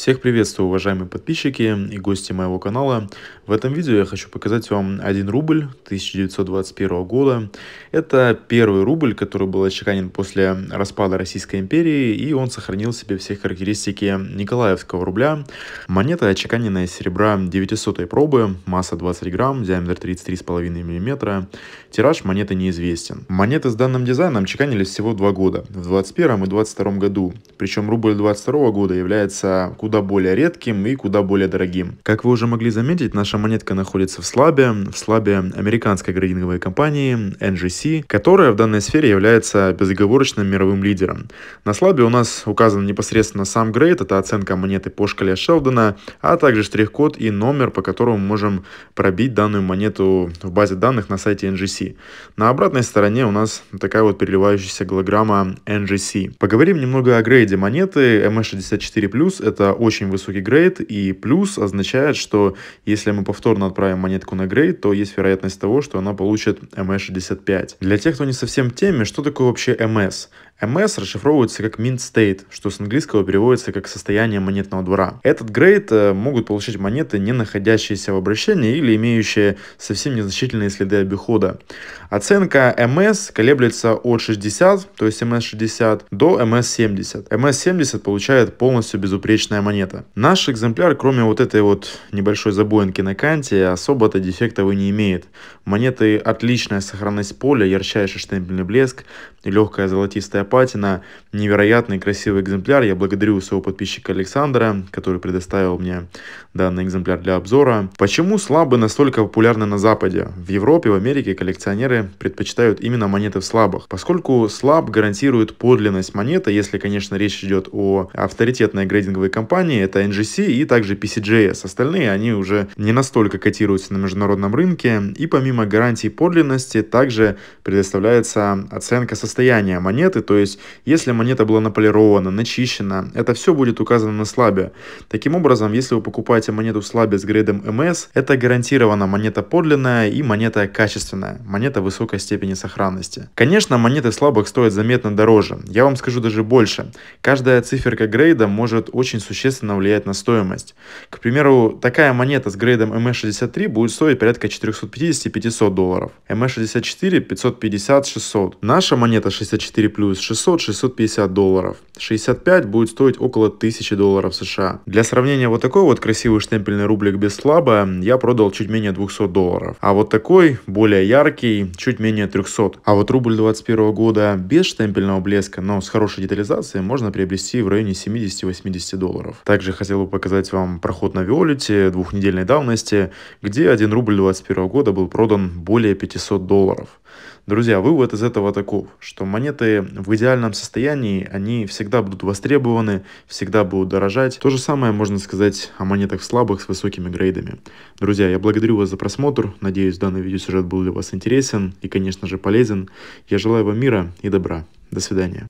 Всех приветствую, уважаемые подписчики и гости моего канала. В этом видео я хочу показать вам 1 рубль 1921 года. Это первый рубль, который был очеканен после распада Российской империи, и он сохранил себе все характеристики николаевского рубля. Монета очеканенная из серебра 900 й пробы, масса 20 грамм, диаметр 33,5 мм. Тираж монеты неизвестен. Монеты с данным дизайном чеканились всего два года, в 21 и 22 году. Причем рубль 22 года является куда куда более редким и куда более дорогим. Как вы уже могли заметить, наша монетка находится в слабе, в слабе американской грейдинговой компании NGC, которая в данной сфере является безоговорочным мировым лидером. На слабе у нас указан непосредственно сам грейд, это оценка монеты по шкале Шелдона, а также штрих-код и номер, по которому мы можем пробить данную монету в базе данных на сайте NGC. На обратной стороне у нас такая вот переливающаяся голограмма NGC. Поговорим немного о грейде монеты. MS64+, ММ это очень высокий грейд, и плюс означает, что если мы повторно отправим монетку на грейд, то есть вероятность того, что она получит ME65. Для тех, кто не совсем в теме, что такое вообще MS? МС расшифровывается как Mint State, что с английского переводится как «состояние монетного двора». Этот грейд э, могут получить монеты, не находящиеся в обращении или имеющие совсем незначительные следы обихода. Оценка МС колеблется от 60, то есть МС-60, до МС-70. МС-70 получает полностью безупречная монета. Наш экземпляр, кроме вот этой вот небольшой забоинки на канте, особо-то дефектов и не имеет. Монеты отличная сохранность поля, ярчайший штемпельный блеск легкая золотистая Патина. Невероятный красивый экземпляр. Я благодарю своего подписчика Александра, который предоставил мне данный экземпляр для обзора. Почему слабы настолько популярны на Западе? В Европе, в Америке коллекционеры предпочитают именно монеты в слабых, поскольку слаб гарантирует подлинность монеты, если, конечно, речь идет о авторитетной грейдинговой компании, это NGC и также PCJS. Остальные, они уже не настолько котируются на международном рынке. И помимо гарантии подлинности, также предоставляется оценка состояния монеты, то есть если монета была наполирована, начищена, это все будет указано на слабе. Таким образом, если вы покупаете монету слабе с грейдом МС, это гарантированно монета подлинная и монета качественная, монета высокой степени сохранности. Конечно, монеты слабых стоят заметно дороже, я вам скажу даже больше. Каждая циферка грейда может очень существенно влиять на стоимость. К примеру, такая монета с грейдом MS63 будет стоить порядка 450-500 долларов, MS64 550-600. Наша монета 64 плюс 600-650 долларов. 65 будет стоить около 1000 долларов США. Для сравнения, вот такой вот красивый штемпельный рублик без слаба я продал чуть менее 200 долларов. А вот такой, более яркий, чуть менее 300. А вот рубль 21 года без штемпельного блеска, но с хорошей детализацией можно приобрести в районе 70-80 долларов. Также хотел бы показать вам проход на Виолете двухнедельной давности, где 1 рубль 21 года был продан более 500 долларов. Друзья, вывод из этого таков, что монеты в идеальном состоянии, они всегда будут востребованы, всегда будут дорожать. То же самое можно сказать о монетах слабых с высокими грейдами. Друзья, я благодарю вас за просмотр, надеюсь данный видеосюжет был для вас интересен и, конечно же, полезен. Я желаю вам мира и добра. До свидания.